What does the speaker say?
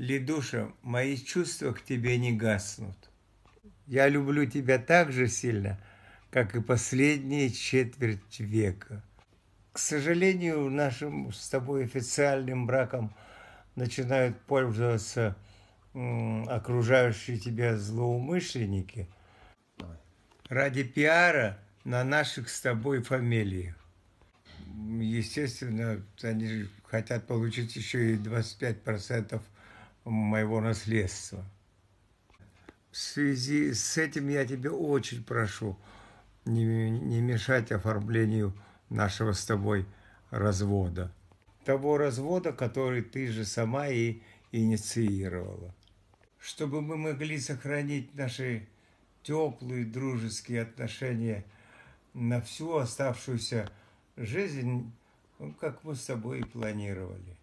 Ледуша, мои чувства к тебе не гаснут. Я люблю тебя так же сильно, как и последние четверть века. К сожалению, нашим с тобой официальным браком начинают пользоваться окружающие тебя злоумышленники ради пиара на наших с тобой фамилиях. Естественно, они хотят получить еще и 25% моего наследства. В связи с этим я тебя очень прошу не, не мешать оформлению нашего с тобой развода. Того развода, который ты же сама и инициировала. Чтобы мы могли сохранить наши теплые дружеские отношения на всю оставшуюся жизнь, ну, как мы с тобой и планировали.